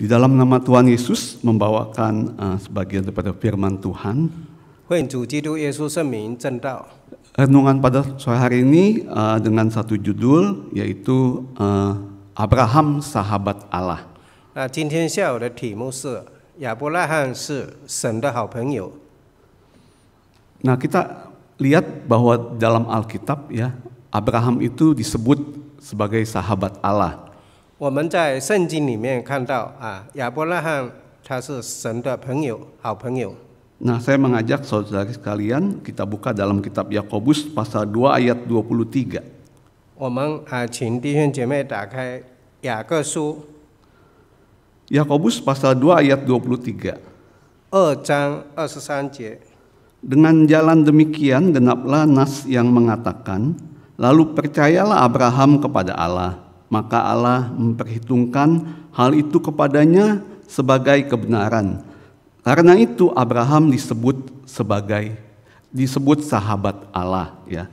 Di dalam nama Tuhan Yesus membawakan uh, sebagian daripada firman Tuhan. Renungan pada sore hari ini uh, dengan satu judul yaitu uh, Abraham sahabat Allah. Nah, kita lihat bahwa dalam Alkitab ya Abraham itu disebut sebagai sahabat Allah. 我们在圣经里面看到啊，亚伯拉罕他是神的朋友，好朋友。Nah, saya mengajak saudara sekalian kita buka dalam kitab Yakobus pasal 2 ayat 23. 我们啊，请弟兄姐妹打开雅各书。Yakobus pasal 2 ayat 23. 二章二十三节。Dengan jalan demikian genaplah nas yang mengatakan, lalu percayalah Abraham kepada Allah maka Allah memperhitungkan hal itu kepadanya sebagai kebenaran. Karena itu Abraham disebut sebagai disebut sahabat Allah ya.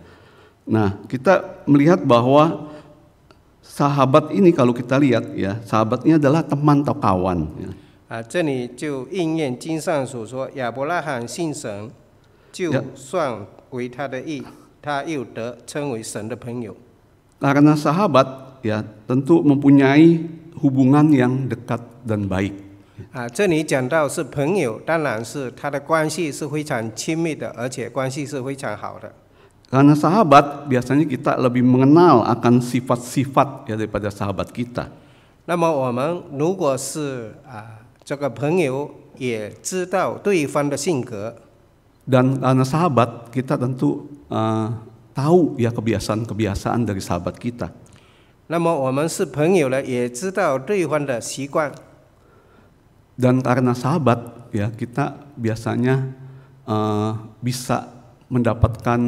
Nah, kita melihat bahwa sahabat ini kalau kita lihat ya, sahabatnya adalah teman atau kawan ya. 啊，这里就应验经上所说，亚伯拉罕信神，就算为他的义，他又得称为神的朋友。Karena ah, ya. sahabat ya tentu mempunyai hubungan yang dekat dan baik. Karena sahabat biasanya kita lebih mengenal akan sifat-sifat ya daripada sahabat kita. Dan karena sahabat kita tentu uh, tahu ya kebiasaan-kebiasaan dari sahabat kita. Dan karena sahabat ya kita biasanya uh, bisa mendapatkan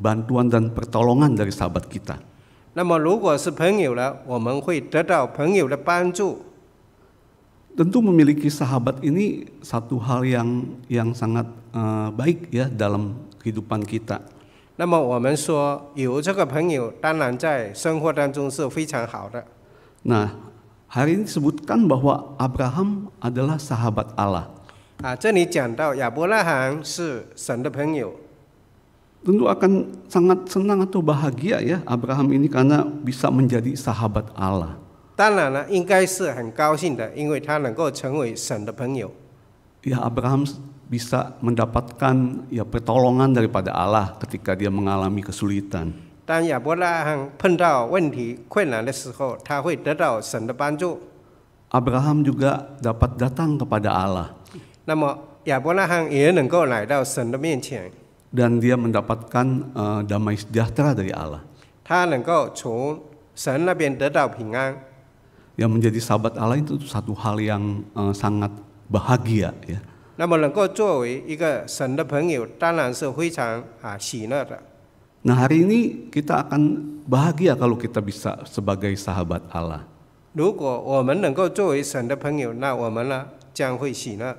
bantuan dan pertolongan dari sahabat kita. tentu memiliki sahabat ini satu hal yang yang sangat uh, baik ya dalam kehidupan kita. 那么我们说有这个朋友，当然在生活当中是非常好的。Nah, hari ini sebutkan bahwa Abraham adalah sahabat Allah. akan sangat senang atau bahagia ya Abraham ini karena bisa menjadi sahabat Allah. 当然了，应该是很高兴的，因为他能够成为神的朋友。Ya Abraham bisa mendapatkan ya pertolongan daripada Allah ketika dia mengalami kesulitan. Dan Abraham juga dapat datang kepada Allah. Ya Dan dia mendapatkan uh, damai sejahtera dari Allah. Yang menjadi sahabat Allah itu satu hal yang uh, sangat bahagia ya. 那么能够作为一个神的朋友，当然是非常啊喜乐的。Nah hari ini kita akan bahagia kalau kita bisa sebagai sahabat Allah. 如果我们能够作为神的朋友，那我们呢将会喜乐。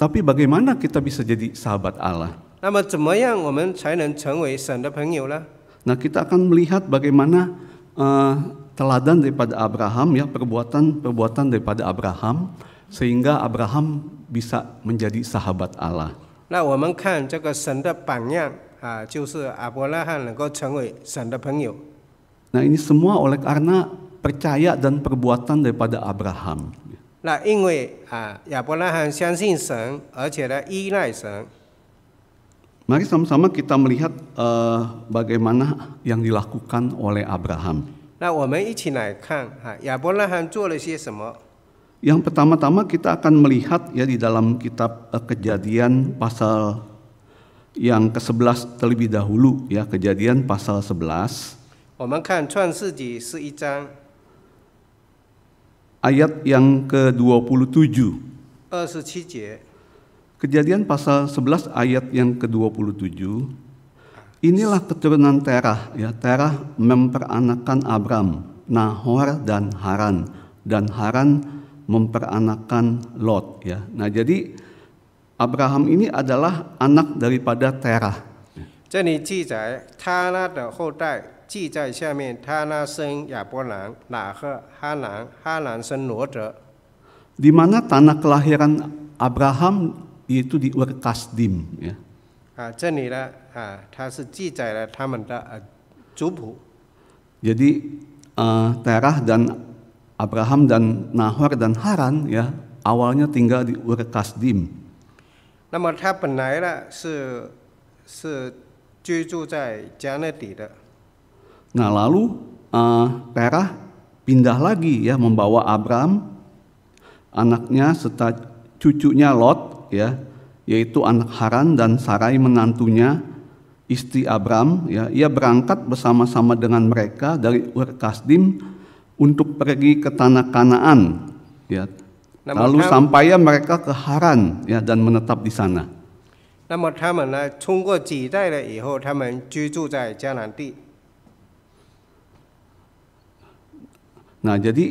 Tapi bagaimana kita bisa jadi sahabat Allah? 那么怎么样我们才能成为神的朋友呢？Nah kita akan melihat bagaimana eh, teladan daripada Abraham ya perbuatan perbuatan daripada Abraham sehingga Abraham bisa menjadi sahabat Allah. Nah, ini semua oleh karena percaya dan perbuatan daripada Abraham. Nah, Mari sama-sama kita melihat uh, bagaimana yang dilakukan oleh Abraham. Nah, kita 那我们一起来看啊，亚伯拉罕做了些什么？yang pertama-tama kita akan melihat ya di dalam kitab eh, Kejadian pasal yang ke-11 terlebih dahulu ya Kejadian pasal 11. ayat yang ke-27. Kejadian pasal 11 ayat yang ke-27. Inilah keturunan Terah, ya Terah memperanakan Abram, Nahor dan Haran, dan Haran memperanakan Lot ya. Nah, jadi Abraham ini adalah anak daripada Terah. di mana tanah kelahiran Abraham itu di Ur Kasdim ya. Jadi uh, eh, Terah dan Abraham dan Nahor dan Haran ya awalnya tinggal di Ur Kasdim. Nah lalu uh, Terah pindah lagi ya membawa Abraham anaknya serta cucunya Lot ya yaitu anak Haran dan Sarai menantunya istri Abraham, ya ia berangkat bersama-sama dengan mereka dari Ur Kasdim untuk pergi ke tanah Kanaan ya. Lalu sampai mereka ke Haran ya dan menetap di sana. Nah, nah jadi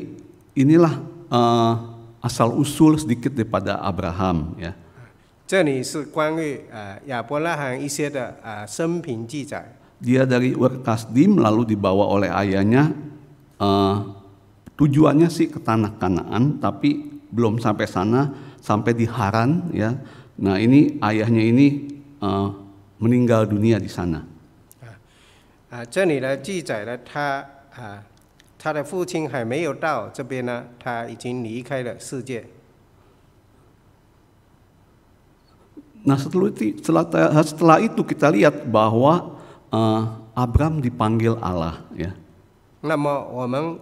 inilah uh, asal usul sedikit daripada Abraham ya. Eh, ya eh, Dia dari Ur Kasdim lalu dibawa oleh ayahnya uh, tujuannya sih ke tanah Kanaan, tapi belum sampai sana, sampai di Haran ya. Nah ini ayahnya ini uh, meninggal dunia di sana. Ah. Ah, nah setelah itu, setelah, setelah itu kita lihat bahwa uh, Abram dipanggil Allah ya. 那么我们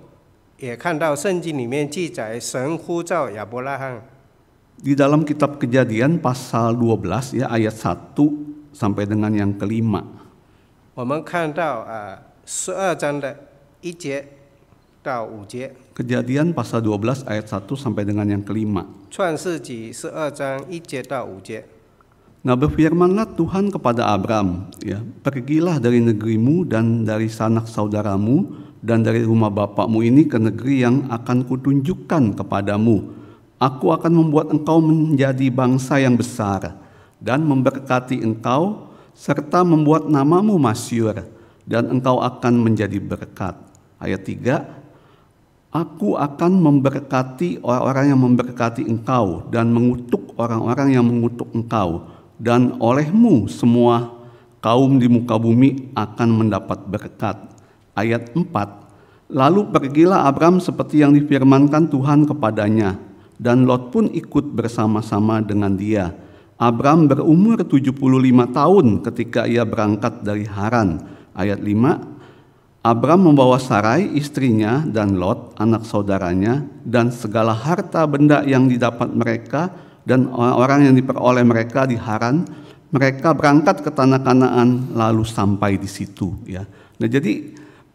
也看到圣经里面记载神呼召亚伯拉罕。Di dalam kitab Kejadian pasal 12 ya ayat 1 sampai dengan yang kelima. 我们看到啊十二章的一节到五节。Kejadian pasal 12 ayat 1 sampai dengan yang kelima. 创世纪十二章一节到五节。Nah berfirmanlah Tuhan kepada Abram, ya, pergilah dari negerimu dan dari sanak saudaramu dan dari rumah bapakmu ini ke negeri yang akan kutunjukkan kepadamu. Aku akan membuat engkau menjadi bangsa yang besar dan memberkati engkau serta membuat namamu masyur dan engkau akan menjadi berkat. Ayat 3 Aku akan memberkati orang-orang yang memberkati engkau dan mengutuk orang-orang yang mengutuk engkau dan olehmu semua kaum di muka bumi akan mendapat berkat ayat 4, Lalu pergilah Abram seperti yang difirmankan Tuhan kepadanya, dan Lot pun ikut bersama-sama dengan dia. Abram berumur 75 tahun ketika ia berangkat dari Haran. Ayat 5, Abram membawa Sarai istrinya dan Lot anak saudaranya dan segala harta benda yang didapat mereka dan orang yang diperoleh mereka di Haran mereka berangkat ke tanah Kanaan lalu sampai di situ ya. Nah jadi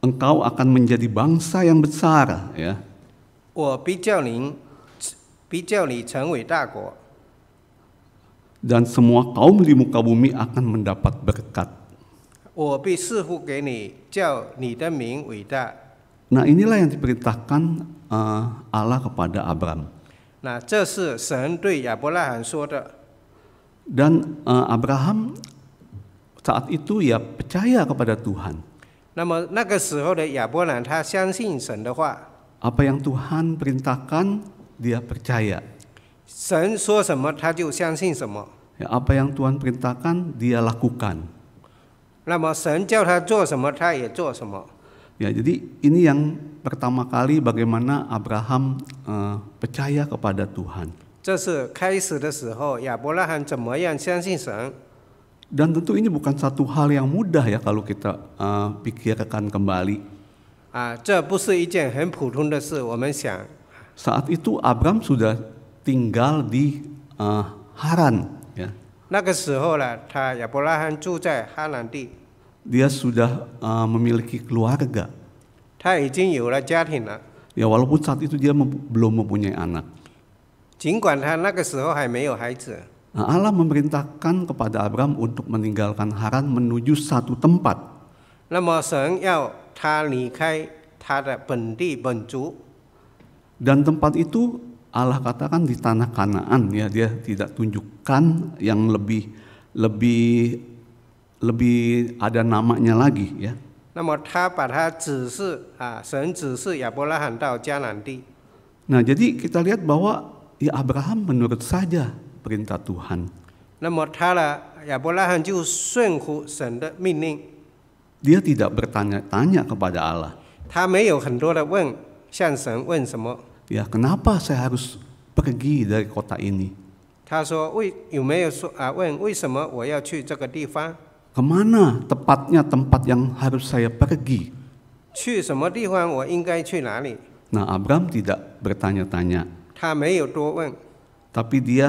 engkau akan menjadi bangsa yang besar ya. Dan semua kaum di muka bumi akan mendapat berkat. Nah, inilah yang diperintahkan uh, Allah kepada Abram. Nah, Dan uh, Abraham saat itu ya percaya kepada Tuhan. 那么那个时候的亚伯兰，他相信神的话。Apa yang Tuhan perintahkan, dia percaya. 神说什么，他就相信什么。Apa yang Tuhan perintahkan, dia lakukan. jadi ini yang pertama kali bagaimana Abraham uh, percaya kepada Tuhan. Dan tentu ini bukan satu hal yang mudah ya kalau kita uh, pikirkan kembali. Ah, saat itu Abram sudah tinggal di uh, Haran. Ya. Dia sudah uh, memiliki keluarga. Ya walaupun saat itu dia mem belum mempunyai anak. 尽管他那个时候还没有孩子。Nah, Allah memerintahkan kepada Abraham untuk meninggalkan Haran menuju satu tempat. Dan tempat itu Allah katakan di tanah Kanaan ya dia tidak tunjukkan yang lebih lebih lebih ada namanya lagi ya. Nah jadi kita lihat bahwa ya Abraham menurut saja perintah Tuhan. Ya dia tidak bertanya-tanya kepada Allah. Ya, kenapa saya harus pergi dari kota ini? Ah, ya, Kemana tepatnya tempat yang harus saya pergi? Nah, Abraham tidak bertanya-tanya, Tapi dia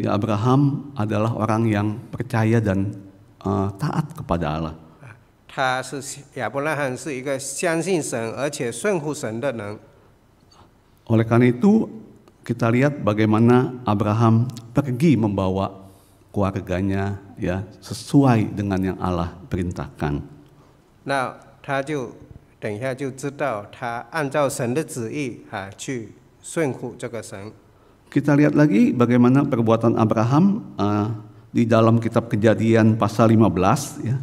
ya Abraham adalah orang yang percaya dan uh, taat kepada Allah. Nah, ya er Oleh karena itu kita lihat bagaimana Abraham pergi membawa keluarganya ya sesuai dengan yang Allah perintahkan. Nah, kita lihat lagi bagaimana perbuatan Abraham uh, di dalam kitab Kejadian pasal 15 ya.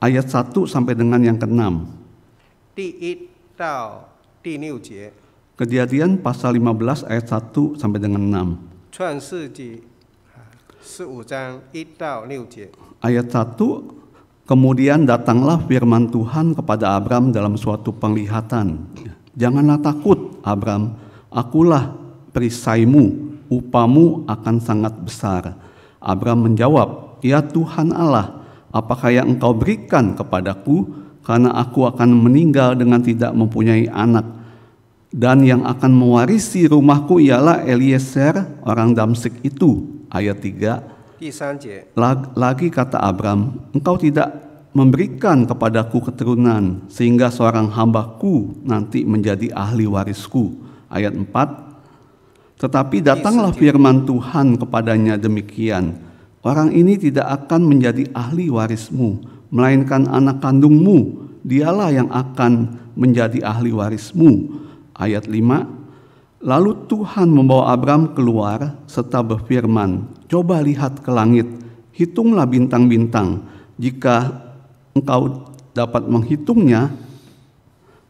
Ayat 1 sampai dengan yang ke-6. Kejadian pasal 15 ayat 1 sampai dengan 6. Ayat 1 Kemudian datanglah firman Tuhan kepada Abram dalam suatu penglihatan. Ya. Janganlah takut, Abram, akulah perisaimu, upamu akan sangat besar. Abram menjawab, Ya Tuhan Allah, apakah yang engkau berikan kepadaku? Karena aku akan meninggal dengan tidak mempunyai anak. Dan yang akan mewarisi rumahku ialah Eliezer, orang Damsik itu. Ayat 3. Lagi kata Abram, engkau tidak memberikan kepadaku keturunan sehingga seorang hambaku nanti menjadi ahli warisku. Ayat 4. Tetapi datanglah firman Tuhan kepadanya demikian. Orang ini tidak akan menjadi ahli warismu, melainkan anak kandungmu. Dialah yang akan menjadi ahli warismu. Ayat 5. Lalu Tuhan membawa Abram keluar serta berfirman, "Coba lihat ke langit, hitunglah bintang-bintang, jika engkau dapat menghitungnya,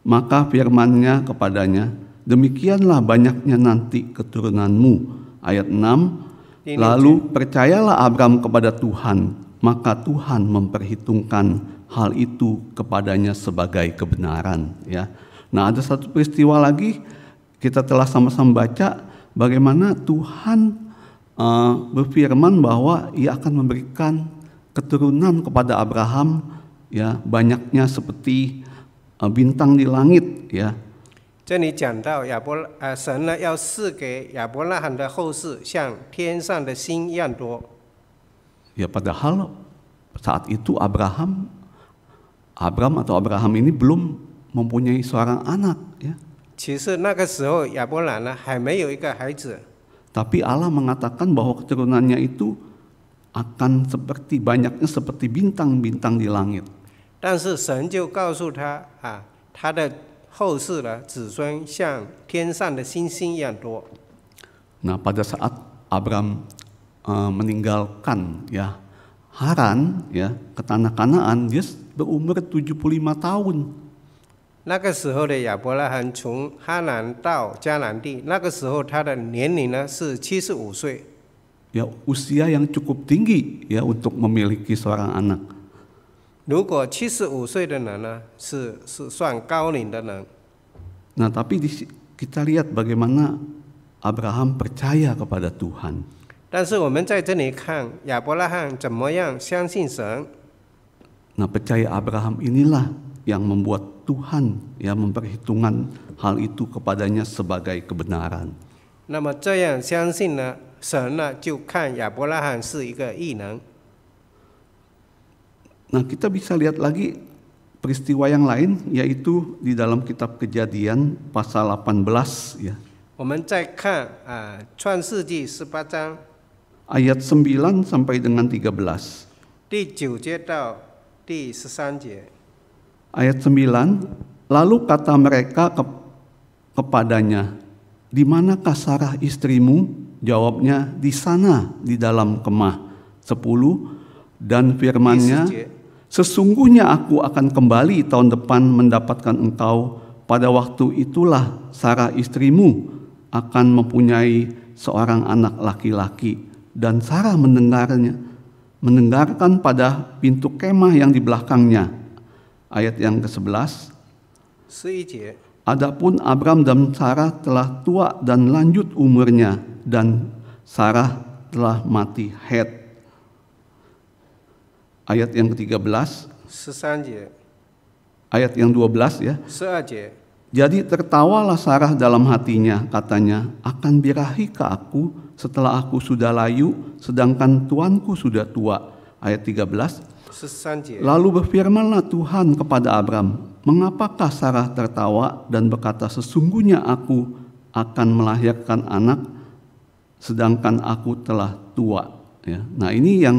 maka firmannya kepadanya, demikianlah banyaknya nanti keturunanmu. Ayat 6, Ini lalu cik. percayalah Abram kepada Tuhan, maka Tuhan memperhitungkan hal itu kepadanya sebagai kebenaran. Ya, Nah ada satu peristiwa lagi, kita telah sama-sama baca bagaimana Tuhan uh, berfirman bahwa ia akan memberikan keturunan kepada Abraham ya banyaknya seperti uh, bintang di langit ya Ya padahal saat itu Abraham Abraham atau Abraham ini belum mempunyai seorang anak ya. Tapi Allah mengatakan bahwa keturunannya itu akan seperti banyaknya seperti bintang-bintang di langit. 但是神就告诉他啊，他的后世呢，子孙像天上的星星一样多。Nah pada saat Abraham eh, meninggalkan ya Haran ya ke tanah Kanaan, dia berumur 75 tahun. 那个时候的亚伯拉罕从哈南到迦南地，那个时候他的年龄呢是七十五岁。Ya usia yang cukup tinggi ya untuk memiliki seorang anak. 如果七十五岁的人呢，是是算高龄的人。Nah, tapi di, kita lihat bagaimana Abraham percaya kepada Tuhan. 但是我们在这里看亚伯拉罕怎么样相信神。Nah, percaya Abraham inilah yang membuat Tuhan yang memperhitungkan hal itu kepadanya sebagai kebenaran. 那么这样相信呢，神呢就看亚伯拉罕是一个异能。Nah, kita bisa lihat lagi peristiwa yang lain yaitu di dalam kitab Kejadian pasal 18 ya. ayat 9 sampai dengan 13. ayat 9 lalu kata mereka ke, kepadanya di manakah Sarah istrimu jawabnya di sana di dalam kemah 10 dan firmannya Sesungguhnya aku akan kembali tahun depan mendapatkan engkau. Pada waktu itulah Sarah istrimu akan mempunyai seorang anak laki-laki. Dan Sarah mendengarnya, mendengarkan pada pintu kemah yang di belakangnya. Ayat yang ke-11. Adapun Abram dan Sarah telah tua dan lanjut umurnya dan Sarah telah mati head ayat yang ke-13 ayat yang 12 ya seaje jadi tertawalah Sarah dalam hatinya katanya akan birahi ke aku setelah aku sudah layu sedangkan tuanku sudah tua ayat 13 sesanjie lalu berfirmanlah Tuhan kepada Abram mengapakah Sarah tertawa dan berkata sesungguhnya aku akan melahirkan anak sedangkan aku telah tua ya nah ini yang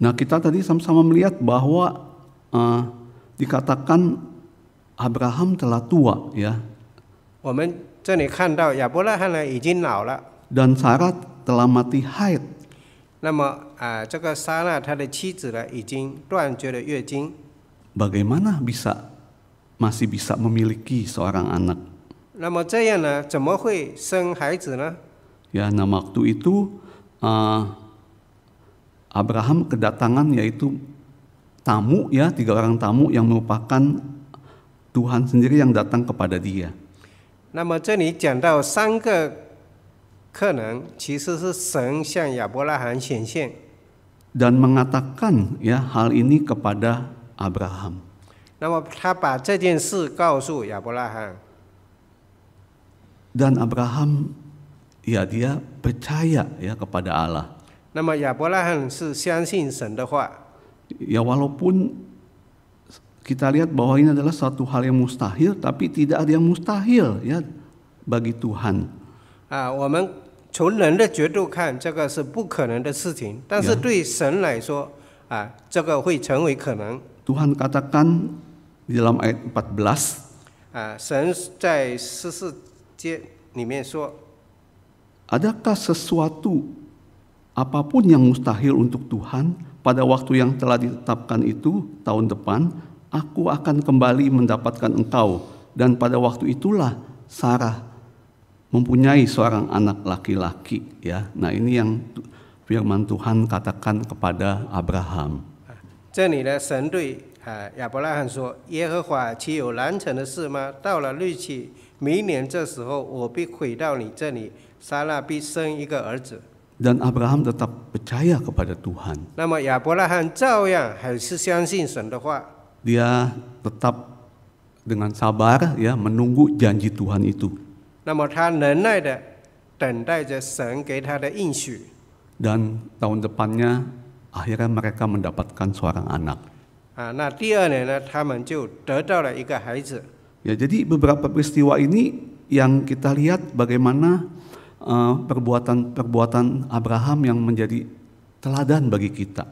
Nah kita tadi sama-sama melihat bahwa uh, dikatakan Abraham telah tua ya. Dan Sarah telah mati haid. Bagaimana bisa masih bisa memiliki seorang anak? 那么这样呢，怎么会生孩子呢？Ya, nah waktu itu uh, Abraham kedatangan yaitu tamu ya tiga orang tamu yang merupakan Tuhan sendiri yang datang kepada dia. tiga Dan mengatakan ya hal ini kepada Abraham. Dan Abraham ya dia percaya ya kepada Allah. ya Ya walaupun kita lihat bahwa ini adalah satu hal yang mustahil, tapi tidak ada yang mustahil ya bagi Tuhan. Ah, Tuhan katakan di dalam ayat 14. 啊，神在十四节里面说。Adakah sesuatu apapun yang mustahil untuk Tuhan pada waktu yang telah ditetapkan itu tahun depan aku akan kembali mendapatkan engkau dan pada waktu itulah Sarah mempunyai seorang anak laki-laki ya. Nah, ini yang firman Tuhan katakan kepada Abraham. 这里呢，神对啊亚伯拉罕说：“耶和华岂有难成的事吗？到了日期，明年这时候，我必回到你这里。” Dan 必生一个儿子。Dan Abraham tetap percaya kepada Tuhan. Dia tetap dengan sabar ya menunggu janji Tuhan itu. Dan tahun depannya akhirnya mereka mendapatkan seorang anak. Ya, jadi beberapa peristiwa ini yang kita lihat bagaimana perbuatan-perbuatan eh, uh, Abraham yang menjadi teladan bagi kita.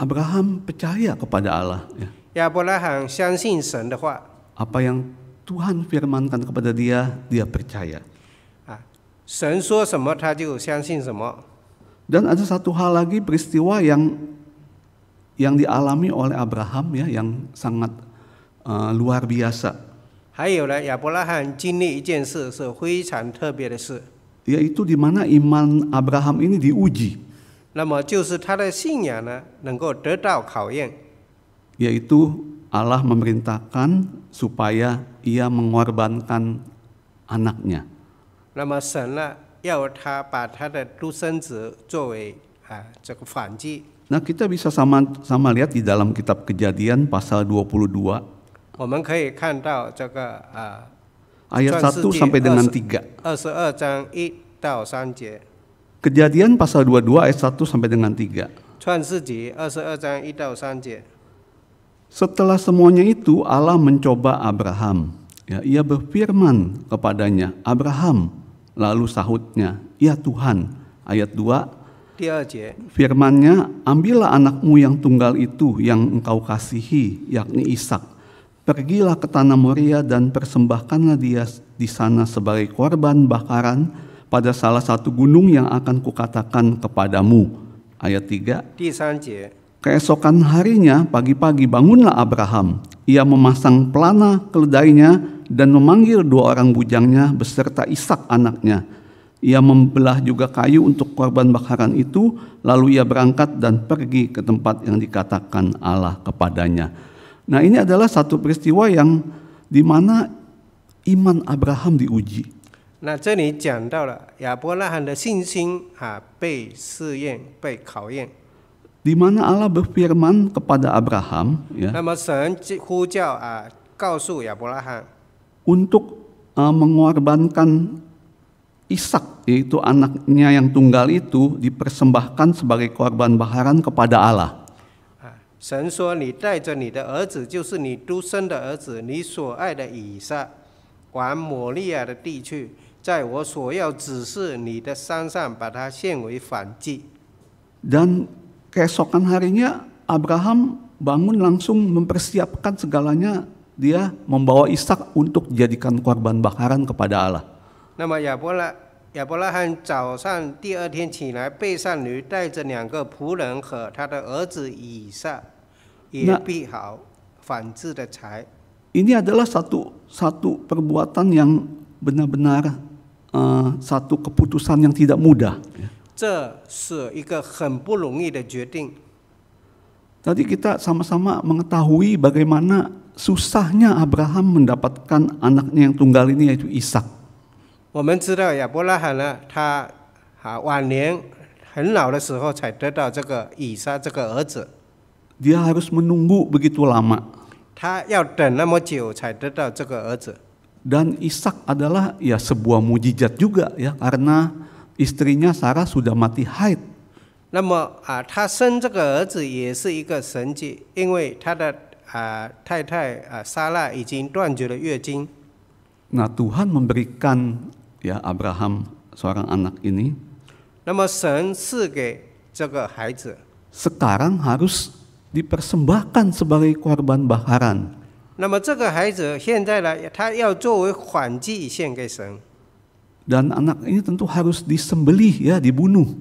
Abraham percaya kepada Allah. Ya. ya Apa yang Tuhan firmankan kepada dia, dia percaya. Dan ada satu hal lagi peristiwa yang yang dialami oleh Abraham ya yang sangat luar biasa. Yaitu di mana iman Abraham ini diuji, Yaitu Allah memerintahkan supaya ia mengorbankan anaknya. Nah kita bisa sama sama lihat di dalam kitab Kejadian pasal 22 ayat 1 sampai dengan 3. Kejadian pasal 22 ayat 1 sampai dengan 3. Setelah semuanya itu Allah mencoba Abraham. Ya, ia berfirman kepadanya, Abraham, lalu sahutnya, Ya Tuhan, ayat 2, firmannya, ambillah anakmu yang tunggal itu yang engkau kasihi, yakni Ishak Pergilah ke tanah Moria dan persembahkanlah dia di sana sebagai korban bakaran pada salah satu gunung yang akan kukatakan kepadamu. Ayat 3. Keesokan harinya pagi-pagi bangunlah Abraham. Ia memasang pelana keledainya dan memanggil dua orang bujangnya beserta Ishak anaknya. Ia membelah juga kayu untuk korban bakaran itu, lalu ia berangkat dan pergi ke tempat yang dikatakan Allah kepadanya. Nah ini adalah satu peristiwa yang di mana iman Abraham diuji. Nah, ya, Di mana Allah berfirman kepada Abraham, ya. Nah, ya untuk uh, mengorbankan Ishak yaitu anaknya yang tunggal itu dipersembahkan sebagai korban baharan kepada Allah. 神说：“你带着你的儿子，就是你独生的儿子，你所爱的以撒，往摩利亚的地区，在我所要指示你的山上，把他献为燔祭。” Dan keesokan harinya Abraham bangun langsung mempersiapkan segalanya dia membawa Isak h untuk d i jadikan k o r b a n bakaran kepada Allah. Nampaknya pola, pola han, 早上第二天起来，背上驴，带着两个仆人和他的儿子以撒。Ini adalah satu satu perbuatan yang benar-benar uh, satu keputusan yang tidak mudah. Ya. Tadi kita sama-sama mengetahui bagaimana susahnya Abraham mendapatkan anaknya yang tunggal ini yaitu Ishak. 我们知道亚伯拉罕呢，他啊晚年很老的时候才得到这个以撒这个儿子。dia harus menunggu begitu lama. Dan Ishak adalah ya sebuah mujizat juga ya karena istrinya Sarah sudah mati haid. Nah Tuhan memberikan ya Abraham seorang anak ini. Sekarang harus dipersembahkan sebagai korban baharan. dan anak ini tentu harus disembelih ya, dibunuh.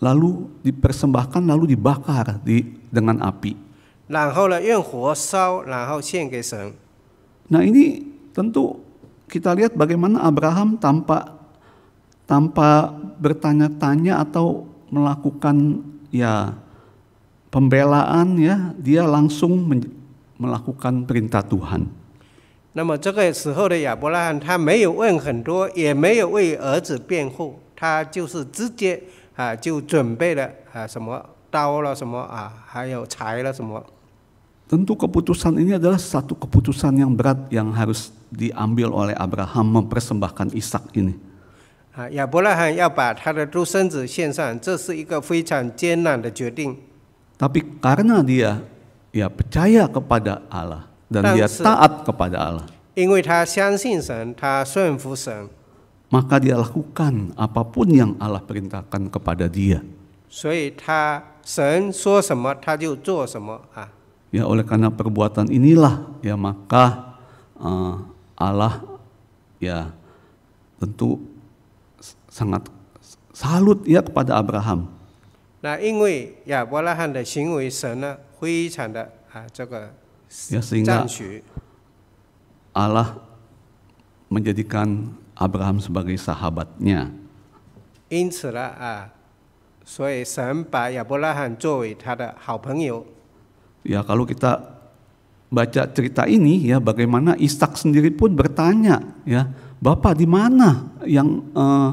lalu dipersembahkan, lalu dibakar di dengan api. nah ini tentu kita lihat bagaimana Abraham tampak tanpa bertanya-tanya atau melakukan ya pembelaan ya, dia langsung melakukan perintah Tuhan. Tentu keputusan ini adalah satu keputusan yang berat yang harus diambil oleh Abraham mempersembahkan Ishak ini. 啊，亚伯拉罕要把他的独生子献上，这是一个非常艰难的决定。Tapi karena dia ya percaya kepada Allah dan dia taat kepada Allah. 因为他相信神，他顺服神。Maka dia lakukan apapun yang Allah perintahkan kepada dia. 所以他神说什么他就做什么啊。Ya oleh karena perbuatan inilah ya maka uh, Allah ya tentu sangat salut ya kepada Abraham. Nah, ya, ya sehingga Allah menjadikan Abraham sebagai sahabatnya. Ya, ya kalau kita baca cerita ini ya bagaimana Ishak sendiri pun bertanya ya Bapak di mana yang uh,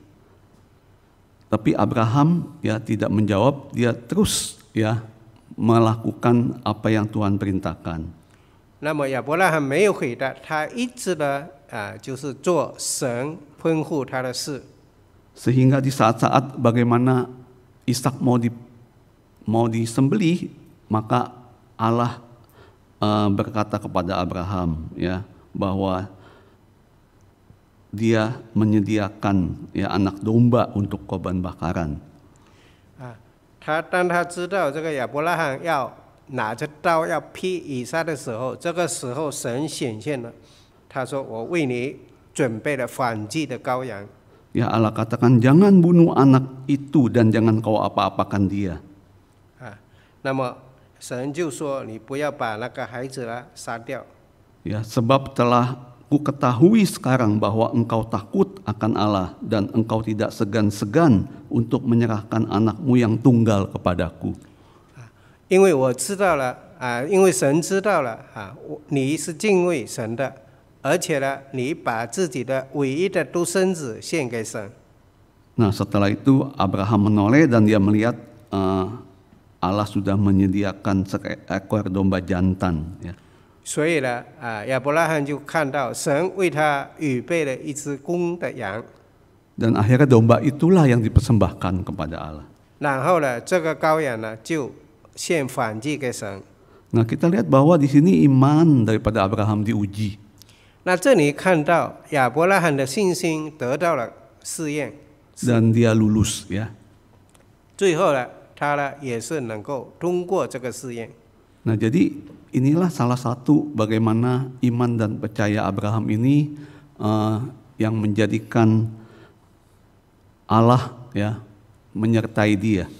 Tapi Abraham ya tidak menjawab, dia terus ya melakukan apa yang Tuhan perintahkan. Namun ya Abraham Sehingga di saat-saat bagaimana Ishak mau di mau disembelih, maka Allah uh, berkata kepada Abraham ya bahwa dia menyediakan ya anak domba untuk korban bakaran. Ya Allah katakan jangan bunuh anak itu dan jangan kau apa-apakan dia. Ya, sebab telah Ku ketahui sekarang bahwa engkau takut akan Allah dan engkau tidak segan-segan untuk menyerahkan anakmu yang tunggal kepadaku. Nah, setelah itu Abraham menoleh dan dia melihat uh, Allah sudah menyediakan seekor domba jantan. Ya. 所以呢，啊，亚伯拉罕就看到神为他预备了一只公的羊。Dan akhirnya domba itulah yang dipersembahkan kepada Allah. 然后呢，这个羔羊呢，就献反祭给神。Na h kita lihat bahwa di sini iman daripada Abraham diuji. 那这里看到亚伯拉罕的信心得到了试验。Dan dia lulus ya. 最后呢，他呢也是能够通过这个试验。Na jadi inilah salah satu bagaimana iman dan percaya Abraham ini uh, yang menjadikan Allah ya menyertai dia. menjadi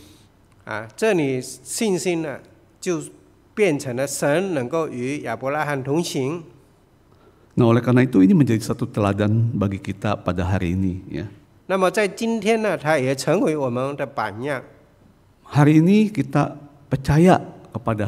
Nah, oleh karena itu ini menjadi satu teladan bagi kita pada hari ini ya. Nah, hari ini kita percaya kepada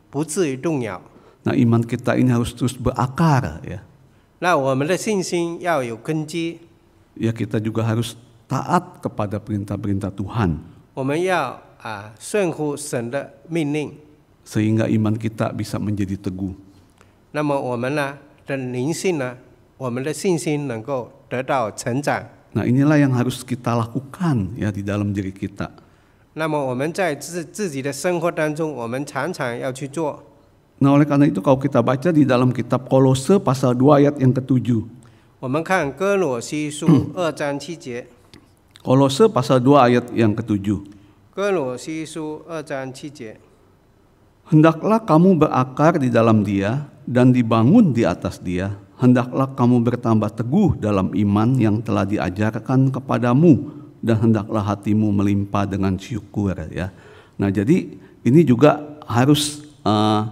Nah iman kita ini harus terus berakar ya. Nah, Ya kita juga harus taat kepada perintah-perintah Tuhan. Sehingga iman kita bisa menjadi teguh. Nah inilah yang harus kita lakukan ya di dalam diri kita. 那么我们在自自己的生活当中，我们常常要去做。Nah oleh karena itu kalau kita baca di dalam kitab Kolose pasal 2 ayat yang ketujuh. Kolose pasal 2 ayat yang ketujuh. Hendaklah kamu berakar di dalam dia dan dibangun di atas dia. Hendaklah kamu bertambah teguh dalam iman yang telah diajarkan kepadamu dan hendaklah hatimu melimpah dengan syukur ya. Nah, jadi ini juga harus uh,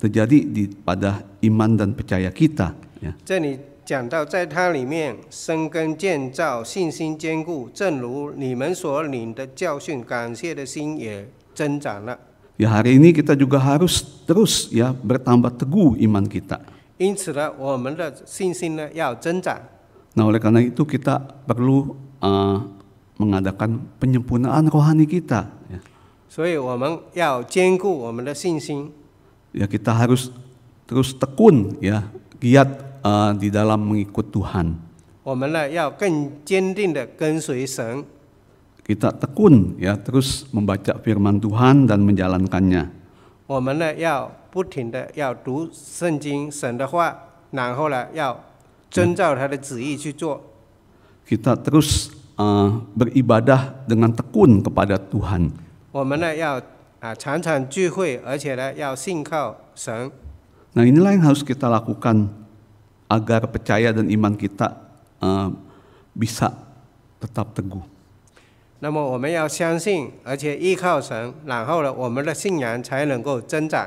terjadi di pada iman dan percaya kita ya. 这里讲到在它里面生根建造信心坚固正如你们所领的教训感谢的心也增长了。Ya hari ini kita juga harus terus ya bertambah teguh iman kita. Nah oleh karena itu kita perlu uh, mengadakan penyempurnaan rohani kita. Ya. ya. kita harus terus tekun ya giat uh, di dalam mengikut Tuhan. Kita tekun ya terus membaca firman Tuhan dan menjalankannya. 我们呢要不停的要读圣经神的话，然后呢要遵照他的旨意去做。kita terus uh, beribadah dengan tekun kepada Tuhan. Nah inilah yang harus kita lakukan agar percaya dan iman kita uh, bisa tetap teguh. 那么我们要相信，而且依靠神，然后呢，我们的信仰才能够增长。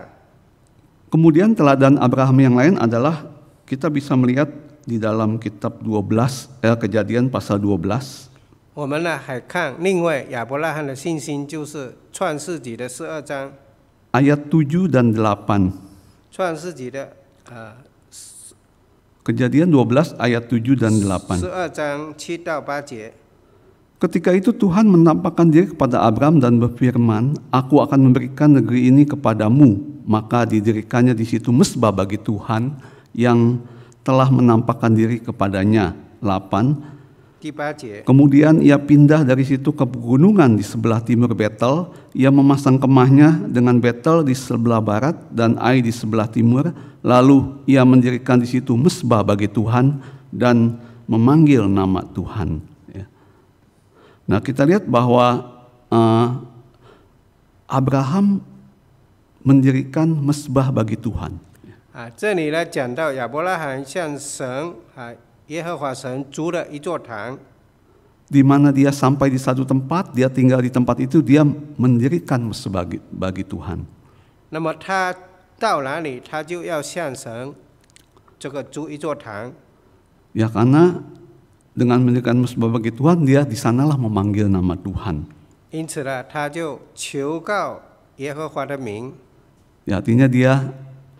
Kemudian teladan Abraham yang lain adalah kita bisa melihat di dalam kitab 12 eh, kejadian pasal 12. Ayat 7 dan 8. Kejadian 12 ayat 7 dan 8. Ketika itu Tuhan menampakkan diri kepada Abram dan berfirman, Aku akan memberikan negeri ini kepadamu. Maka didirikannya di situ mesbah bagi Tuhan yang telah menampakkan diri kepadanya. 8. Ya. Kemudian ia pindah dari situ ke pegunungan di sebelah timur Betel. Ia memasang kemahnya dengan Betel di sebelah barat dan Ai di sebelah timur. Lalu ia mendirikan di situ mesbah bagi Tuhan dan memanggil nama Tuhan. Ya. Nah kita lihat bahwa uh, Abraham mendirikan mesbah bagi Tuhan. 啊，这里呢讲到亚伯拉罕向神啊耶和华神筑了一座坛。Di mana dia sampai di satu tempat, dia tinggal di tempat itu, dia mendirikan sebagai bagi Tuhan. karena dengan mendirikan mesbah bagi Tuhan, dia di sanalah memanggil nama Tuhan. artinya dia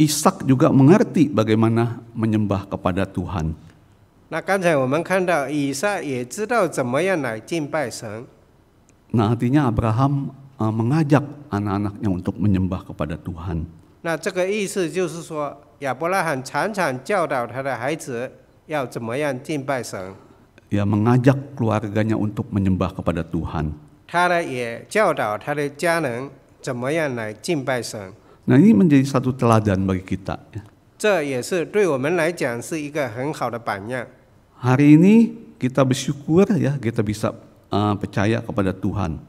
Ishak juga mengerti bagaimana menyembah kepada Tuhan. Nah, Nah, artinya Abraham uh, mengajak anak-anaknya untuk menyembah kepada Tuhan. Nah, 这个意思就是说，亚伯拉罕常常教导他的孩子要怎么样敬拜神。Ya, mengajak keluarganya untuk menyembah kepada Tuhan. 他呢也教导他的家人怎么样来敬拜神。Nah ini menjadi satu teladan bagi kita. Ya. Hari ini kita bersyukur ya kita bisa uh, percaya kepada Tuhan.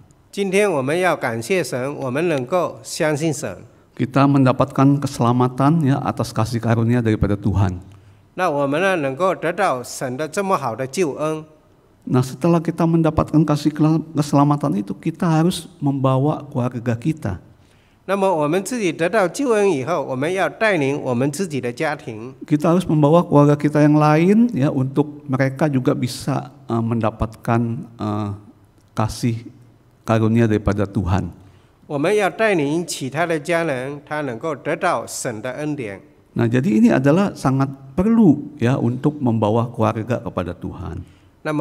Kita mendapatkan keselamatan ya atas kasih karunia daripada Tuhan. Nah setelah kita mendapatkan kasih keselamatan itu kita harus membawa keluarga kita. 那么我们自己得到救恩以后，我们要带领我们自己的家庭。kita harus membawa keluarga kita yang lain, ya, untuk mereka juga bisa mendapatkan kasih karunia daripada Tuhan. 我们要带领其他的家人，他能够得到神的恩典。那么，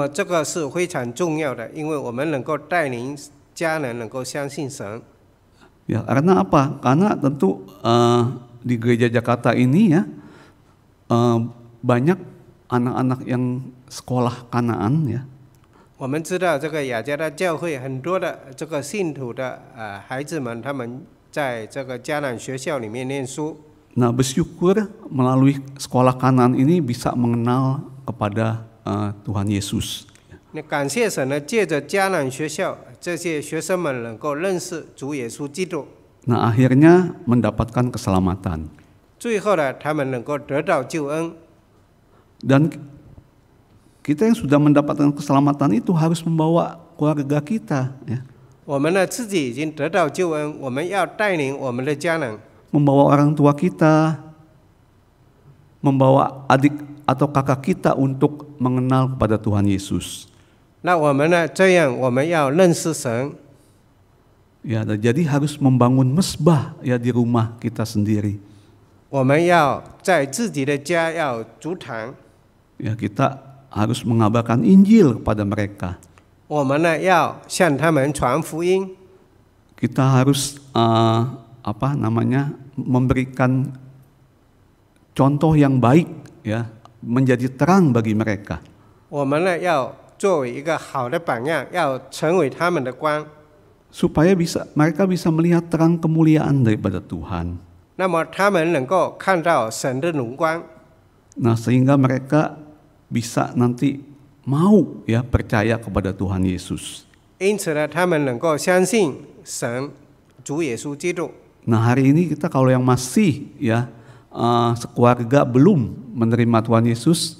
这个是非常重要的，因为我们能够带领家人能够相信神。Ya, karena apa? Karena tentu uh, di gereja Jakarta ini ya uh, banyak anak-anak yang sekolah Kanaan ya. Nah, bersyukur melalui sekolah kanan ini bisa mengenal kepada uh, Tuhan Yesus. 那感谢神呢，借着迦南学校 nah, Nah akhirnya mendapatkan keselamatan. Dan kita yang sudah mendapatkan keselamatan itu harus membawa keluarga kita. Ya. Membawa orang tua kita, membawa adik atau kakak kita untuk mengenal kepada Tuhan Yesus ya, jadi harus membangun mesbah ya di rumah kita sendiri. Ya, kita harus mengabarkan Injil kepada mereka. Kita harus uh, apa namanya memberikan contoh yang baik ya menjadi terang bagi mereka. 作为一个好的榜样，要成为他们的光。supaya bisa mereka bisa melihat terang kemuliaan daripada Tuhan. Nah, sehingga mereka bisa nanti mau ya percaya kepada Tuhan Yesus. Nah, hari ini kita kalau yang masih ya eh, sekeluarga belum menerima Tuhan Yesus,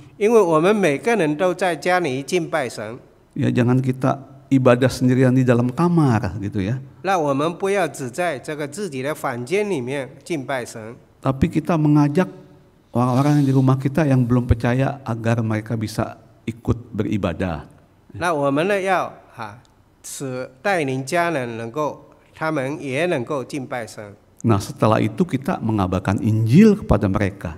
Ya jangan kita ibadah sendirian di dalam kamar gitu ya. Tapi kita mengajak orang-orang di rumah kita yang belum percaya agar mereka bisa ikut beribadah. Nah setelah itu kita mengabarkan Injil kepada mereka.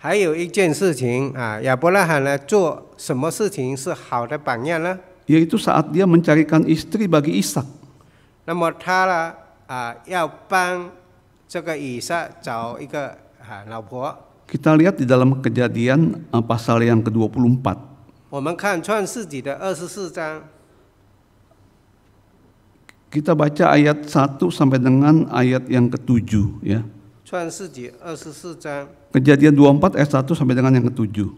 还有一件事情啊，亚伯拉罕呢做什么事情是好的榜样呢？yaitu saat dia mencarikan istri bagi Ishak. Kita lihat di dalam kejadian eh, pasal yang ke-24. Kita baca ayat 1 sampai dengan ayat yang ketujuh, ya. Kejadian 24 ayat 1 sampai dengan yang ketujuh.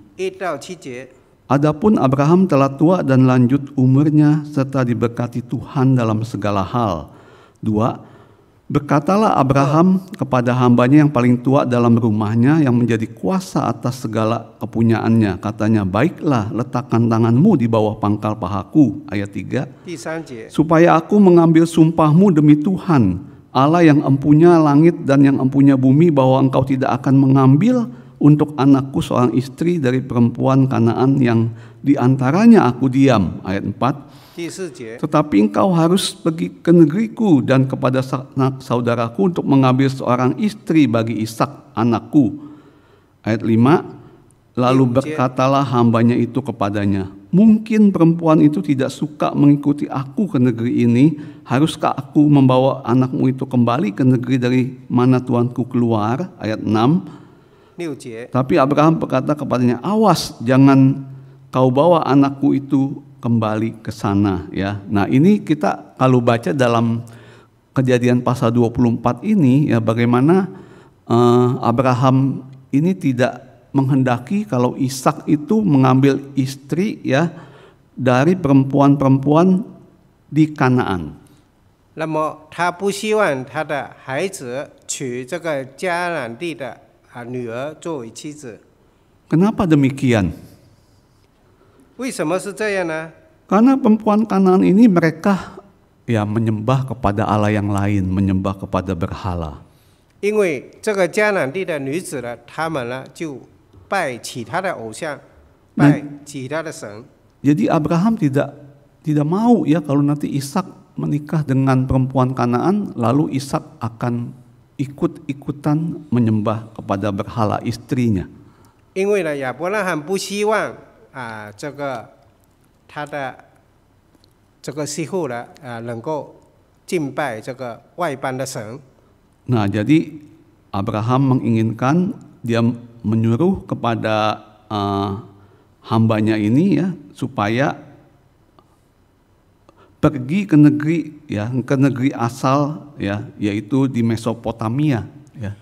Adapun Abraham telah tua dan lanjut umurnya serta diberkati Tuhan dalam segala hal. Dua, berkatalah Abraham kepada hambanya yang paling tua dalam rumahnya yang menjadi kuasa atas segala kepunyaannya. Katanya, baiklah letakkan tanganmu di bawah pangkal pahaku. Ayat 3, supaya aku mengambil sumpahmu demi Tuhan Allah yang empunya langit dan yang empunya bumi bahwa engkau tidak akan mengambil untuk anakku seorang istri dari perempuan Kanaan yang diantaranya aku diam. Ayat 4. Eh? Tetapi engkau harus pergi ke negeriku dan kepada saudaraku untuk mengambil seorang istri bagi Ishak anakku. Ayat 5. Lalu eh? berkatalah hambanya itu kepadanya, Mungkin perempuan itu tidak suka mengikuti aku ke negeri ini. Haruskah aku membawa anakmu itu kembali ke negeri dari mana tuanku keluar? Ayat 6. Eh. Tapi Abraham berkata kepadanya, awas jangan kau bawa anakku itu kembali ke sana. ya. Nah ini kita kalau baca dalam kejadian pasal 24 ini ya bagaimana uh, Abraham ini tidak menghendaki kalau Ishak itu mengambil istri ya dari perempuan-perempuan di Kanaan. Kenapa demikian? Karena perempuan Kanaan ini mereka ya menyembah kepada Allah yang lain, menyembah kepada berhala. 拜其他的偶像，拜其他的神。Jadi Abraham tidak tidak mau ya kalau nanti Ishak menikah dengan perempuan Kanaan, lalu Ishak akan ikut-ikutan menyembah kepada berhala istrinya. Nah, jadi Abraham menginginkan dia menyuruh kepada uh, hambanya ini ya supaya pergi ke negeri ya ke negeri asal ya yaitu di Mesopotamia ya.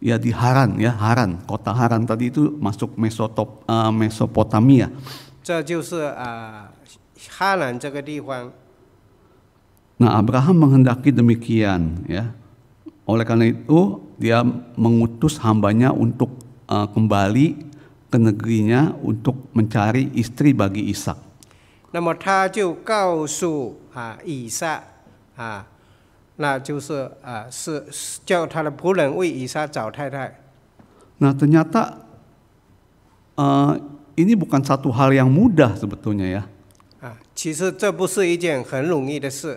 ya di Haran ya Haran kota Haran tadi itu masuk Mesotop uh, Mesopotamia. Nah, Abraham menghendaki demikian, ya. Oleh karena itu, dia mengutus hambanya untuk uh, kembali ke negerinya untuk mencari istri bagi Ishak. Nah, ternyata uh, ini bukan satu hal yang mudah sebetulnya ya. 啊，其实这不是一件很容易的事。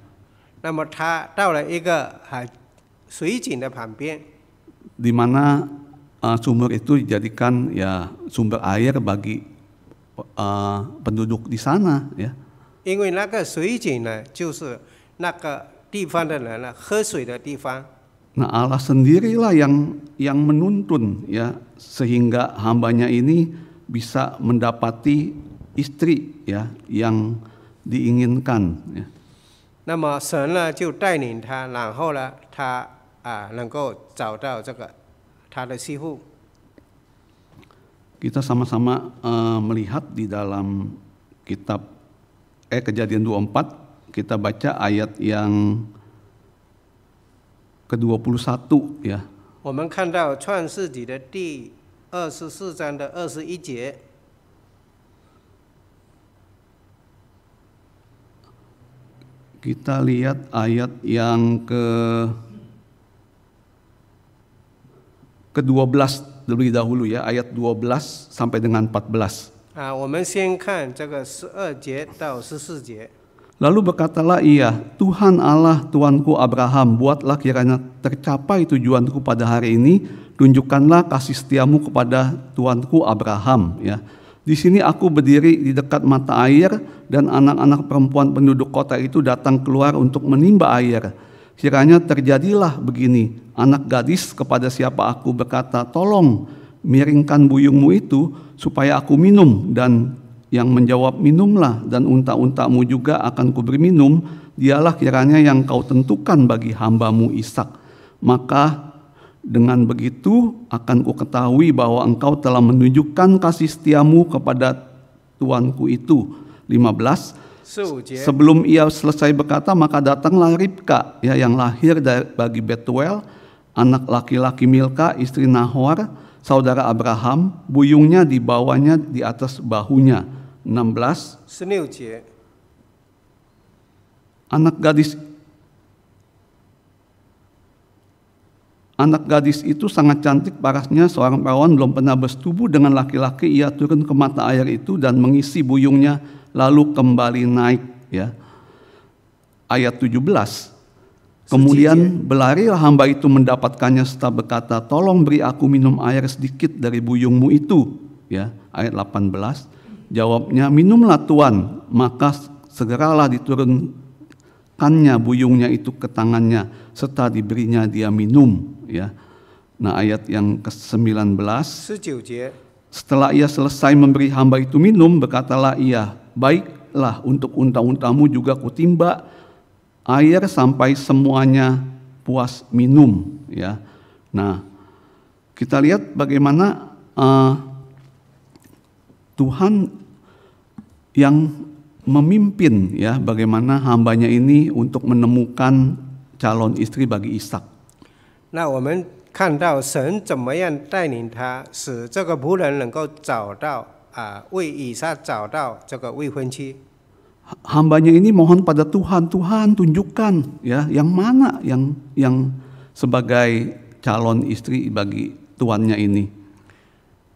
那么他到了一个海水井的旁边，di mana sumur itu dijadikan ya sumber air bagi penduduk di sana ya. 因为那个水井呢，就是那个地方的人呢喝水的地方。Nah Allah sendirilah yang yang menuntun ya sehingga hambanya ini bisa mendapati istri ya yang diinginkan. Ya. 那么神呢就带领他，然后呢他啊能够找到这个他的媳妇。kita sama-sama melihat di dalam kitab eh kejadian d u kita baca ayat yang k e 21 ya。我们看到创世记的第二十四章的二十一节。Kita lihat ayat yang ke ke-12 lebih dahulu ya, ayat 12 sampai dengan 14. Ah, Lalu berkatalah ia, Tuhan Allah Tuanku Abraham, buatlah kiranya tercapai tujuanku pada hari ini, tunjukkanlah kasih setiamu kepada Tuanku Abraham. Ya. Di sini aku berdiri di dekat mata air dan anak-anak perempuan penduduk kota itu datang keluar untuk menimba air. Kiranya terjadilah begini, anak gadis kepada siapa aku berkata, tolong miringkan buyungmu itu supaya aku minum dan yang menjawab minumlah dan unta-untamu juga akan kuberi minum dialah kiranya yang kau tentukan bagi hambamu Ishak maka dengan begitu akan ku ketahui bahwa engkau telah menunjukkan kasih setiamu kepada tuanku itu. 15. Sebelum ia selesai berkata, maka datanglah Ribka, ya yang lahir dari, bagi Betuel, anak laki-laki Milka, istri Nahor, saudara Abraham, buyungnya dibawanya di atas bahunya. 16. Anak gadis Anak gadis itu sangat cantik parasnya seorang perawan belum pernah bersetubuh dengan laki-laki ia turun ke mata air itu dan mengisi buyungnya lalu kembali naik ya. Ayat 17. Kemudian belarilah hamba itu mendapatkannya serta berkata, "Tolong beri aku minum air sedikit dari buyungmu itu." Ya, ayat 18. Jawabnya, "Minumlah Tuan." Maka segeralah diturun dimasukkannya buyungnya itu ke tangannya serta diberinya dia minum ya. Nah, ayat yang ke-19 ya. Setelah ia selesai memberi hamba itu minum, berkatalah ia, "Baiklah, untuk unta-untamu juga kutimba air sampai semuanya puas minum." Ya. Nah, kita lihat bagaimana uh, Tuhan yang memimpin ya bagaimana hambanya ini untuk menemukan calon istri bagi Ishak. Nah, kita 看到神怎么样带领他，使这个仆人能够找到啊，为以撒找到这个未婚妻。Hambanya ini mohon pada Tuhan, Tuhan tunjukkan ya yang mana yang yang sebagai calon istri bagi tuannya ini.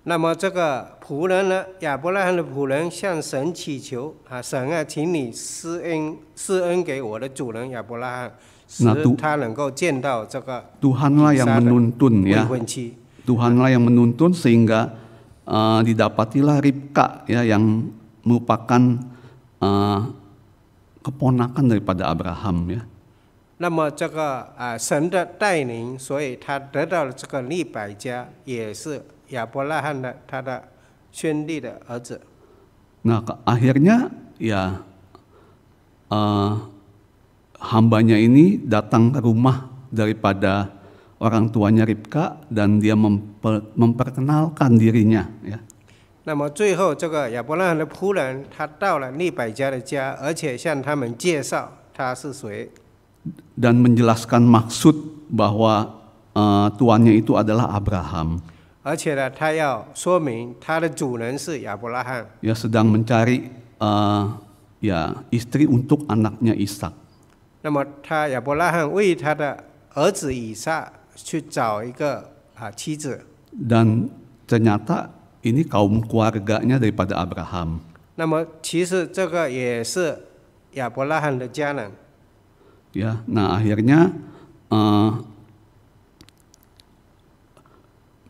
那么这个仆人呢？亚伯拉罕的仆人向神祈求啊，神啊，请你施恩施恩给我的主人亚伯拉罕，使他能够见到这个。Tuhanlah yang menuntun ya，Tuhanlah yang menuntun sehingga，d i d a p a t i lah Ribka ya yang merupakan，k e p o n a k a n daripada Abraham ya。那么这个啊，神的带领，所以他得到了这个利百加，也是。亚伯拉罕的他的兄弟的儿子。那 akhirnya ya eh, hambanya ini datang ke rumah daripada orang tuanya Ribka dan dia memper, memperkenalkan dirinya ya. 那么最后，这个亚伯拉罕的仆人他到了利百家的家，而且向他们介绍他是谁。Dan menjelaskan maksud bahwa uh, tuannya itu adalah Abraham. 而且呢，他要说明他的主人是亚伯拉罕。Ia sedang mencari uh, ya istri untuk anaknya Ishak. ternyata ini kaum keluarganya daripada Abraham. nah akhirnya uh,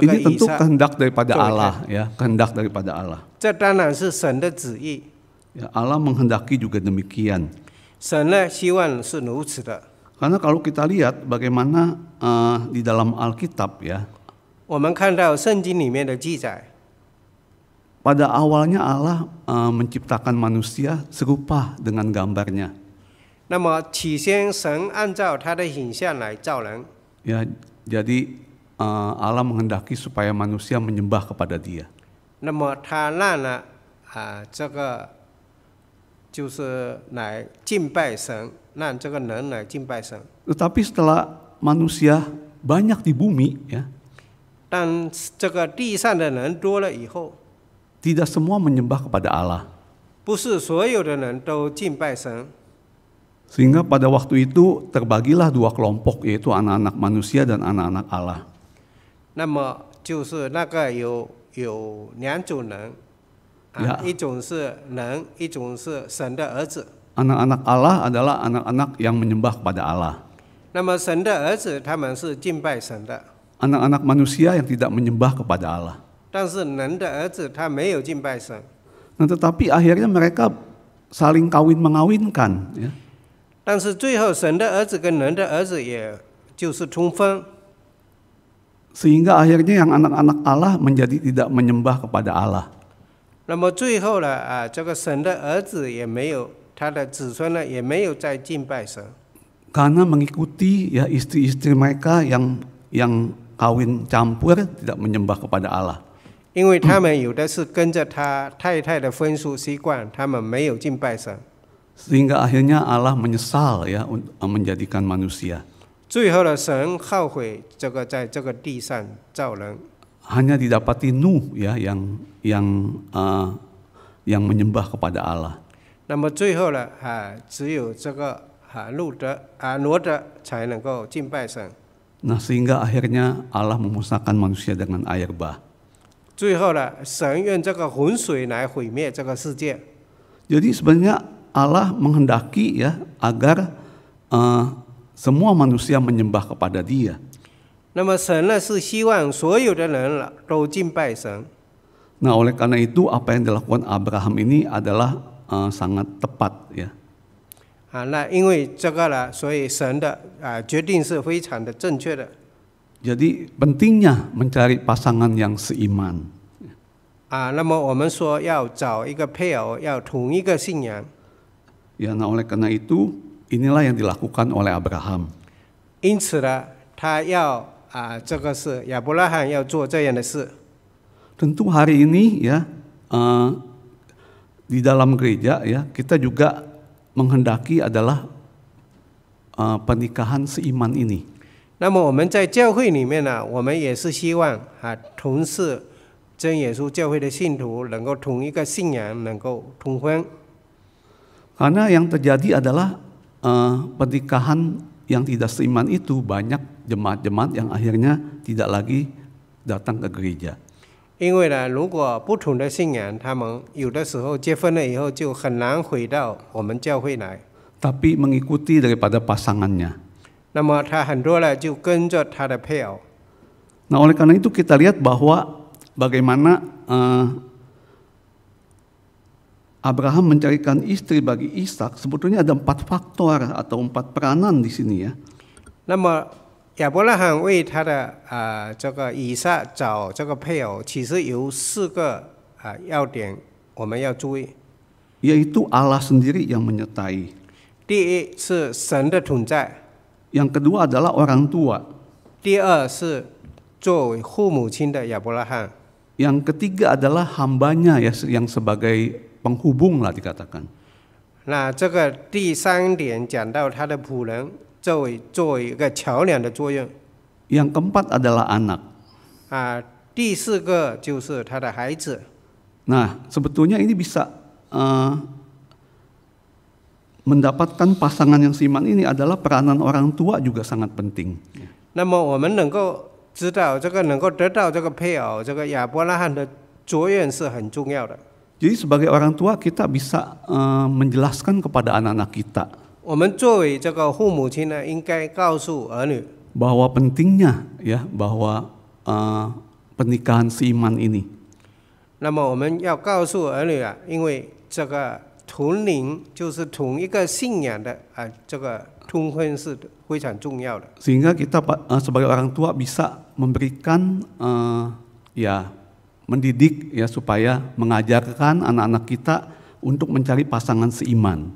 ini tentu kehendak daripada Allah ya, kehendak daripada Allah. Ya, Allah menghendaki juga demikian. Karena kalau kita lihat bagaimana uh, di dalam Alkitab ya. Pada awalnya Allah uh, menciptakan manusia serupa dengan gambarnya. Ya, jadi uh, Allah menghendaki supaya manusia menyembah kepada Dia. Tetapi setelah manusia banyak di bumi, ya. tidak semua menyembah kepada Allah. Sehingga pada waktu itu terbagilah dua kelompok yaitu anak-anak manusia dan anak-anak Allah. 那么就是那个有有两种人，啊，ya. 一种是人，一种是神的儿子。Anak-anak Allah adalah anak-anak yang menyembah kepada Allah. 那么神的儿子他们是敬拜神的。Anak-anak manusia yang tidak menyembah kepada Allah. 但是人的儿子他没有敬拜神。Nah, tetapi akhirnya mereka saling kawin mengawinkan. Ya. 但是最后神的儿子跟人的儿子也就是通婚。sehingga akhirnya yang anak-anak Allah menjadi tidak menyembah kepada Allah. Karena mengikuti ya istri-istri mereka yang yang kawin campur tidak menyembah kepada Allah. Sehingga akhirnya Allah menyesal ya menjadikan manusia. 最后的神后悔这个在这个地上造人。hanya didapati Nuh ya yang yang uh, yang menyembah kepada Allah. Nah, sehingga akhirnya Allah memusnahkan manusia dengan air bah. Jadi sebenarnya Allah menghendaki ya agar uh, semua manusia menyembah kepada dia. Nah oleh karena itu apa yang dilakukan Abraham ini adalah uh, sangat tepat ya. jadi, pentingnya mencari pasangan yang seiman. Ya, nah oleh karena itu Inilah yang dilakukan oleh Abraham. Tentu hari ini ya uh, di dalam gereja ya kita juga menghendaki adalah uh, pernikahan seiman ini. Karena yang terjadi adalah uh, pernikahan yang tidak seiman itu banyak jemaat-jemaat yang akhirnya tidak lagi datang ke gereja. 因为呢，如果不同的信仰，他们有的时候结婚了以后就很难回到我们教会来。Tapi mengikuti daripada pasangannya. 那么他很多呢就跟着他的配偶。Nah oleh karena itu kita lihat bahwa bagaimana uh, Abraham mencarikan istri bagi Ishak sebetulnya ada empat faktor atau empat peranan di sini ya. Nama zui yaitu Allah sendiri yang menyertai. Yang kedua adalah orang tua. Ya yang ketiga adalah hambanya ya yang sebagai penghubung lah dikatakan. Nah, Yang keempat adalah anak. Ah, Nah, sebetulnya ini bisa eh, mendapatkan pasangan yang seiman ini adalah peranan orang tua juga sangat penting. Nah, penting. Jadi sebagai orang tua kita bisa uh, menjelaskan kepada anak-anak kita. bahwa pentingnya ya bahwa uh, pernikahan seiman ini. Sehingga kita uh, sebagai orang tua bisa memberikan uh, ya mendidik ya supaya mengajarkan anak-anak kita untuk mencari pasangan seiman.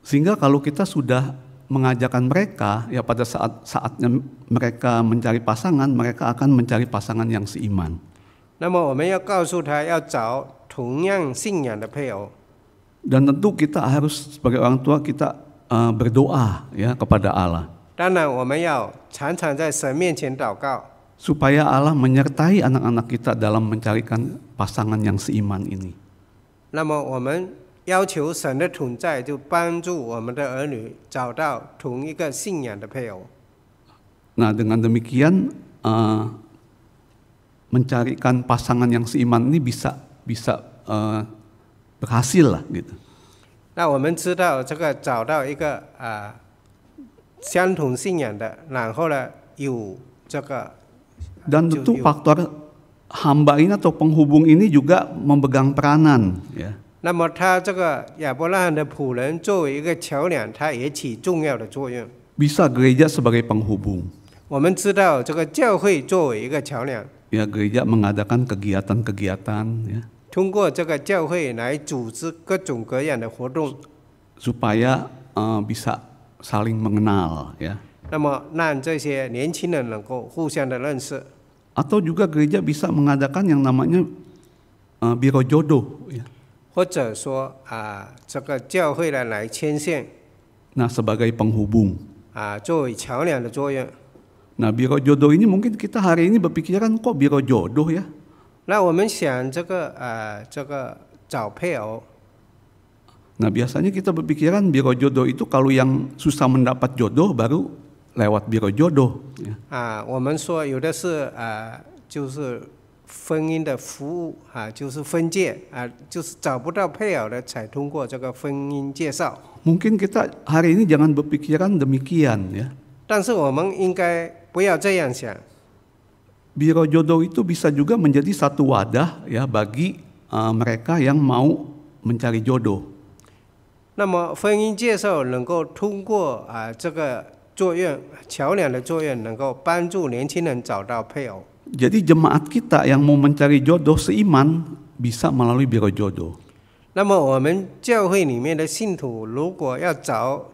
sehingga kalau kita sudah mengajarkan mereka ya pada saat saatnya mereka mencari pasangan, mereka akan mencari pasangan yang seiman. dan tentu kita harus sebagai orang tua kita uh, berdoa ya kepada Allah. 当然，我们要常常在神面前祷告。supaya Allah menyertai anak-anak kita dalam mencarikan pasangan yang seiman ini. 那么我们要求神的同在，就帮助我们的儿女找到同一个信仰的配偶。Nah dengan demikian uh, mencarikan pasangan yang seiman ini bisa bisa uh, berhasil lah gitu. 那我们知道这个找到一个啊。Uh, dan tentu faktor hamba ini atau penghubung ini juga memegang peranan ya. gereja sebagai penghubung. bahwa gereja mengadakan kegiatan-kegiatan ya. 通过这个教会来组织各种各样的活动。Supaya uh, bisa saling mengenal ya. Atau juga gereja bisa mengadakan yang namanya uh, biro jodoh ya. nah sebagai penghubung. nah biro jodoh ini mungkin kita hari ini berpikiran kok biro jodoh ya. 那我们想这个啊，这个找配偶。Nah biasanya kita berpikiran biro jodoh itu kalau yang susah mendapat jodoh baru lewat biro jodoh. Ya. Ah, kita hari ini jangan berpikiran demikian ya. Biro jodoh itu bisa juga menjadi satu wadah ya bagi uh, mereka yang mau mencari jodoh. 那么婚姻介绍能够通过啊这个作用桥梁的作用，能够帮助年轻人找到配偶。Jadi jemaat kita yang mau mencari jodoh seiman bisa melalui biro jodoh. 那么我们教会里面的信徒，如果要找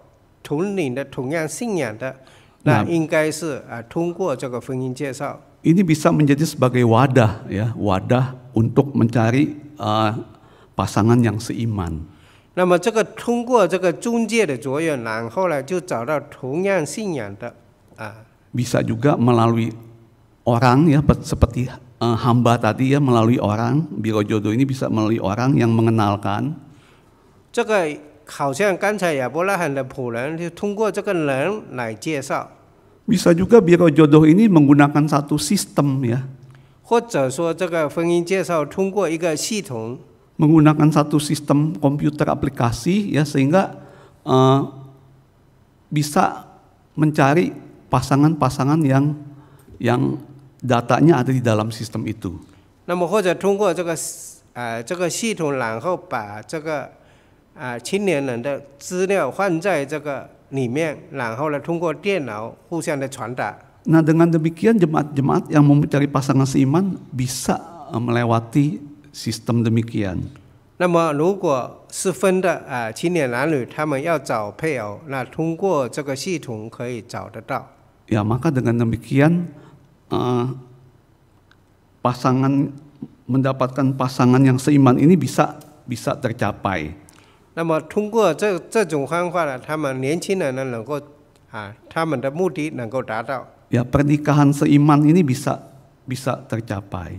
同领的同样信仰的，那应该是啊通过这个婚姻介绍。Ini bisa menjadi sebagai wadah ya, wadah untuk mencari ah, pasangan yang seiman. 那么这个通过这个中介的作用，然后呢，就找到同样信仰的啊。bisa juga melalui orang ya seperti hamba tadi ya melalui orang biar jodoh ini bisa melalui orang yang mengenalkan. 这个好像刚才亚伯拉罕的仆人就通过这个人来介绍。bisa juga biar jodoh ini menggunakan satu sistem ya? 或者说这个婚姻介绍通过一个系统。menggunakan satu sistem komputer aplikasi ya sehingga uh, bisa mencari pasangan-pasangan yang yang datanya ada di dalam sistem itu. Nah, dengan demikian jemaat-jemaat yang mencari pasangan seiman bisa eh, melewati sistem demikian. Ya, maka dengan demikian uh, pasangan mendapatkan pasangan yang seiman ini bisa bisa tercapai. Ya, pernikahan seiman ini bisa bisa tercapai.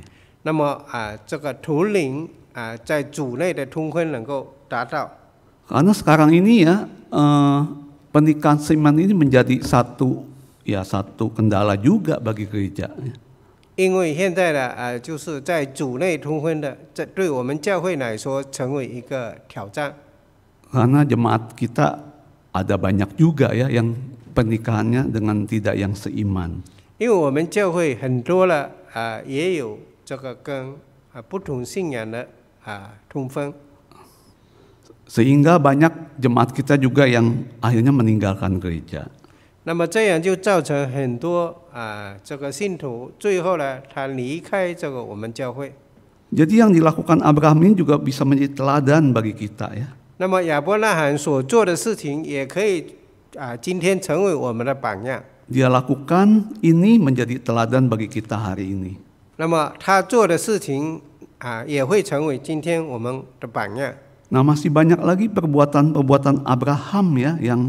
那么啊，这个图灵啊，在主内的通婚能够达到。Karena sekarang ini ya eh, pernikahan seiman ini menjadi satu ya satu kendala juga bagi gereja. 因为现在的啊，就是在主内通婚的，这对我们教会来说成为一个挑战。Karena jemaat kita ada banyak juga ya yang pernikahannya dengan tidak yang seiman. 因为我们教会很多了啊，也有 sehingga banyak jemaat kita juga yang akhirnya meninggalkan gereja. Jadi yang dilakukan Abraham ini juga bisa menjadi teladan bagi kita ya. ya Dia lakukan ini menjadi teladan bagi kita hari ini. 那么他做的事情啊，也会成为今天我们的榜样。Nah masih banyak lagi perbuatan-perbuatan Abraham ya yang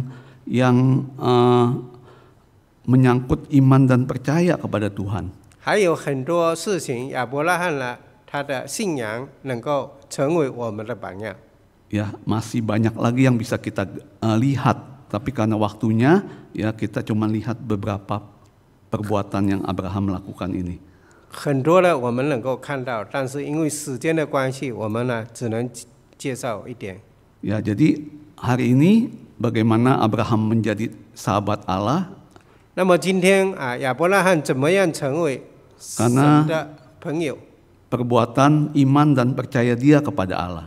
yang uh, menyangkut iman dan percaya kepada Tuhan. Ya, masih banyak lagi yang bisa kita uh, lihat, tapi karena waktunya ya kita cuma lihat beberapa perbuatan yang Abraham lakukan ini. 很多呢我们能够看到，但是因为时间的关系，我们呢只能介绍一点。Ya, jadi hari ini bagaimana Abraham menjadi sahabat Allah? 那么今天啊，亚伯拉罕怎么样成为神的朋友？perbuatan iman dan percaya dia kepada Allah.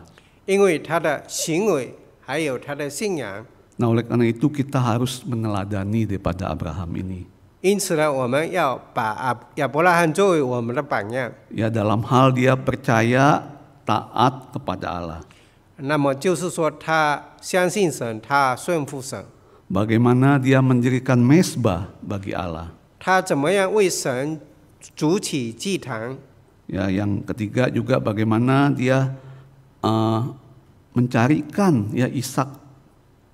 oleh karena itu kita harus meneladani daripada Abraham ini. 因此呢，我们要把亚伯拉罕作为我们的榜样。Ya ya dalam hal dia percaya taat kepada Allah. 那么就是说，他相信神，他顺服神。Bagaimana dia mendirikan mesbah bagi Allah? 他怎么样为神筑起祭坛？Ya, ya, yang ketiga juga bagaimana dia uh, mencarikan ya Ishak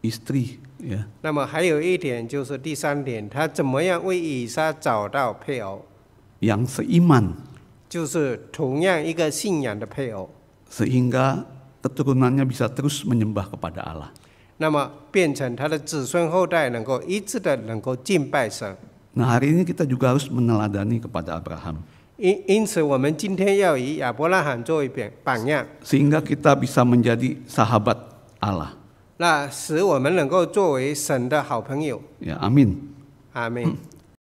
istri Yeah. 那么还有一点就是第三点，他怎么样为以撒找到配偶？Yang seiman. 就是同样一个信仰的配偶。Sehingga keturunannya bisa terus menyembah kepada Allah. 那么变成他的子孙后代能够一致的能够敬拜神。Nah hari ini kita juga harus meneladani kepada Abraham. 因因此，我们今天要以亚伯拉罕作为榜榜样，sehingga kita bisa menjadi sahabat Allah. 那使我们能够作为神的好朋友。阿 e 阿 h